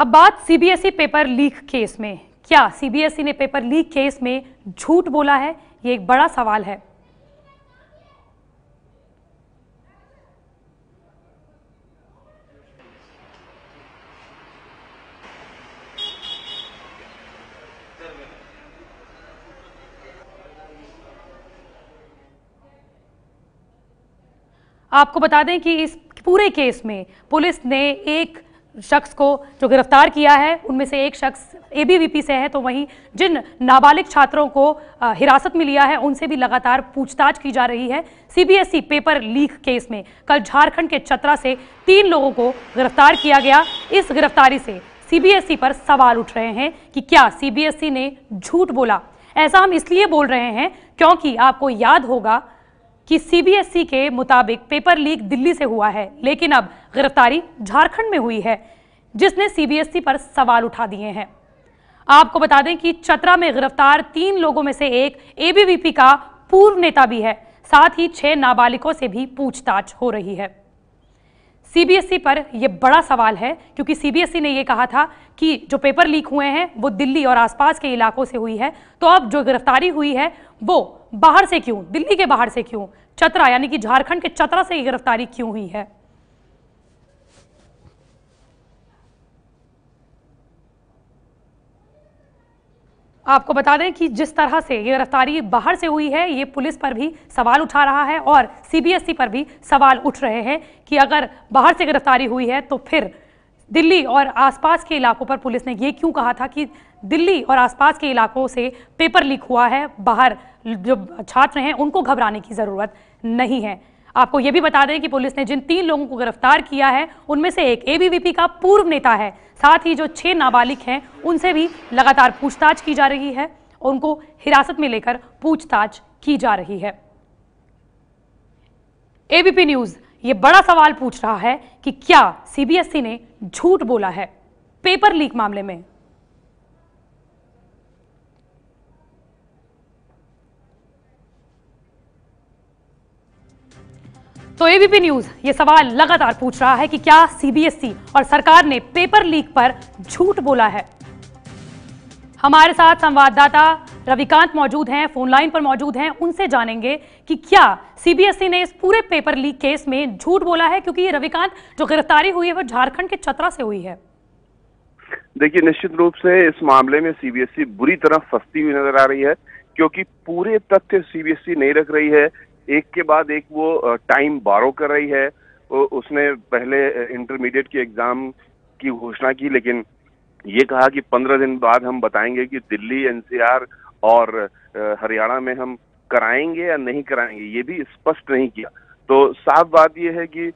अब बात CBSE paper leak case में क्या सीबीएसई e ने पेपर लीक केस में झूठ बोला है ये एक बड़ा सवाल है आपको बता दें कि इस पूरे केस में पुलिस ने एक शख्स को जो गिरफ्तार किया है उनमें से एक शख्स एबीवीपी से है तो वहीं जिन नाबालिग छात्रों को हिरासत में लिया है उनसे भी लगातार पूछताछ की जा रही है CBSE e paper leak case में कल झारखंड के चतरा से तीन लोगों को गिरफ्तार किया गया इस गिरफ्तारी से सीबीएसई e पर सवाल उठ रहे हैं कि क्या सीबीएसई e ने झूठ बोला ऐसा हम इसलिए बोल रहे हैं क्योंकि आपको याद होगा कि सीबीएसई e के मुताबिक पेपर लीक दिल्ली से हुआ है लेकिन अब गिरफ्तारी झारखंड में हुई है जिसने सीबीएसई e पर सवाल उठा दिए हैं आपको बता दें कि चतरा में गिरफ्तार तीन लोगों में से एक एबीवीपी का पूर्व नेता भी है साथ ही छह नाबालिगों से भी पूछताछ हो रही है सीबीएसई e पर यह बड़ा सवाल है क्योंकि सीबीएसई ने यह कहा था कि जो पेपर लीक हुए हैं वो दिल्ली और आसपास के इलाकों से हुई है तो अब जो गिरफ्तारी हुई है वो बाहर से क्यों दिल्ली के बाहर से क्यों चतरा यानी कि झारखंड के चतरा से गिरफ्तारी क्यों हुई है आपको बता दें कि जिस तरह से ये गिरफ्तारी बाहर से हुई है ये पुलिस पर भी सवाल उठा रहा है और सीबीएसई पर भी सवाल उठ रहे हैं कि अगर बाहर से गिरफ्तारी हुई है तो फिर दिल्ली और आसपास के इलाकों पर पुलिस ने ये क्यों कहा था कि दिल्ली और आसपास के इलाकों से पेपर लीक हुआ है बाहर जो छात्र हैं उनको घबराने की ज़रूरत नहीं है आपको यह भी बता दें कि पुलिस ने जिन तीन लोगों को गिरफ्तार किया है उनमें से एक एबीवीपी का पूर्व नेता है साथ ही जो छह नाबालिग हैं उनसे भी लगातार पूछताछ की जा रही है और उनको हिरासत में लेकर पूछताछ की जा रही है एबीपी न्यूज़ ये बड़ा सवाल पूछ रहा है कि क्या सीबीएसई e ने झूठ बोला है पेपर लीक मामले में तो एबीपी न्यूज ये सवाल लगातार पूछ रहा है कि क्या सीबीएसई e और सरकार ने पेपर लीक पर झूठ बोला है हमारे साथ संवाददाता रविकांत मौजूद हैं फोन लाइन पर मौजूद हैं उनसे जानेंगे कि क्या सीबीएसई e ने इस पूरे पेपर लीक केस में झूठ बोला है क्योंकि रविकांत जो गिरफ्तारी हुई है वो झारखंड के चतरा से हुई है देखिए निश्चित रूप से इस मामले में सीबीएसई e बुरी तरह फंसती हुई नजर आ रही है क्योंकि पूरे तथ्य सीबीएसई e नहीं रख रही है एक के बाद एक वो टाइम बारो कर रही है उसने पहले इंटरमीडिएट के एग्जाम की घोषणा की लेकिन ये कहा कि पंद्रह दिन बाद हम बताएंगे कि दिल्ली एनसीआर और हरियाणा में हम कराएंगे या नहीं कराएंगे ये भी स्पष्ट नहीं किया तो साफ बात यह है कि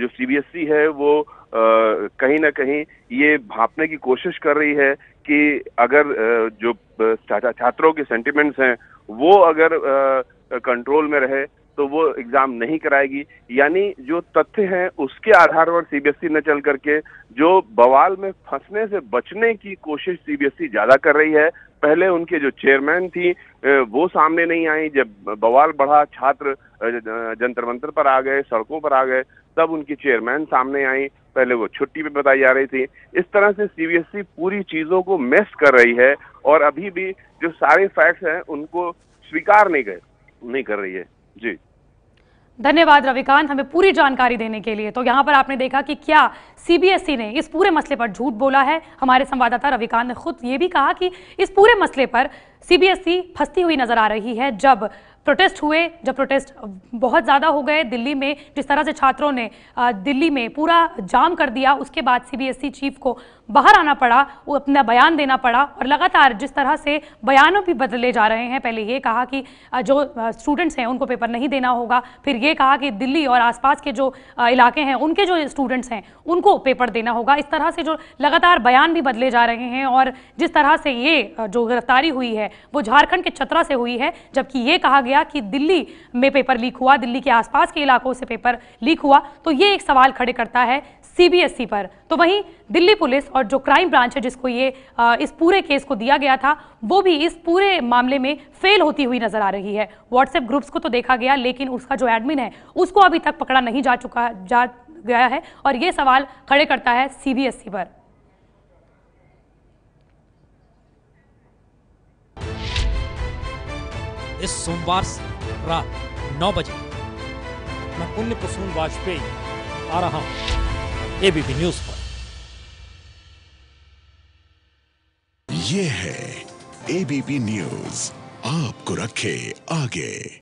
जो सीबीएसई e है वो कहीं ना कहीं ये भापने की कोशिश कर रही है कि अगर जो छात्रों के सेंटिमेंट्स हैं वो अगर कंट्रोल में रहे तो वो एग्जाम नहीं कराएगी यानी जो तथ्य हैं उसके आधार पर सीबीएसई e न चल करके जो बवाल में फंसने से बचने की कोशिश सीबीएसई e ज्यादा कर रही है पहले उनके जो चेयरमैन थी वो सामने नहीं आई जब बवाल बढ़ा छात्र जंतर मंत्र पर आ गए सड़कों पर आ गए तब उनकी चेयरमैन सामने आई पहले वो छुट्टी पे बताई जा रही थी इस तरह से सीबीएसई e पूरी चीजों को मिस कर रही है और अभी भी जो सारे फैक्ट्स हैं उनको स्वीकार नहीं कर नहीं कर रही है जी धन्यवाद रविकांत हमें पूरी जानकारी देने के लिए तो यहाँ पर आपने देखा कि क्या सीबीएसई e ने इस पूरे मसले पर झूठ बोला है हमारे संवाददाता रविकांत ने खुद ये भी कहा कि इस पूरे मसले पर सीबीएसई e फंसती हुई नजर आ रही है जब प्रोटेस्ट हुए जब प्रोटेस्ट बहुत ज़्यादा हो गए दिल्ली में जिस तरह से छात्रों ने दिल्ली में पूरा जाम कर दिया उसके बाद सीबीएसई चीफ e को बाहर आना पड़ा वो अपना बयान देना पड़ा और लगातार जिस तरह से बयानों भी बदले जा रहे हैं पहले ये कहा कि जो स्टूडेंट्स हैं उनको पेपर नहीं देना होगा फिर ये कहा कि दिल्ली और आसपास के जो इलाके हैं उनके जो स्टूडेंट्स हैं उनको पेपर देना होगा इस तरह से जो लगातार बयान भी बदले जा रहे हैं और जिस तरह से ये जो गिरफ्तारी हुई है है वो झारखंड के छतरा से हुई है जबकि ये कहा गया कि दिल्ली में पेपर लीक हुआ दिल्ली के आसपास के इलाकों से पेपर लीक हुआ तो ये एक सवाल खड़े करता है सीबीएसई पर तो वहीं दिल्ली पुलिस और जो क्राइम ब्रांच है जिसको ये इस पूरे केस को दिया गया था वो भी इस पूरे मामले में फेल होती हुई नजर आ रही है व्हाट्सएप ग्रुप्स को तो देखा गया लेकिन उसका जो एडमिन है उसको अभी तक पकड़ा नहीं जा चुका जा गया है और ये सवाल खड़े करता है सीबीएसई पर इस सोमवार रात नौ बजे मैं पुण्य प्रसून वाजपेयी आ रहा हूं एबीपी न्यूज पर यह है एबीपी न्यूज आपको रखे आगे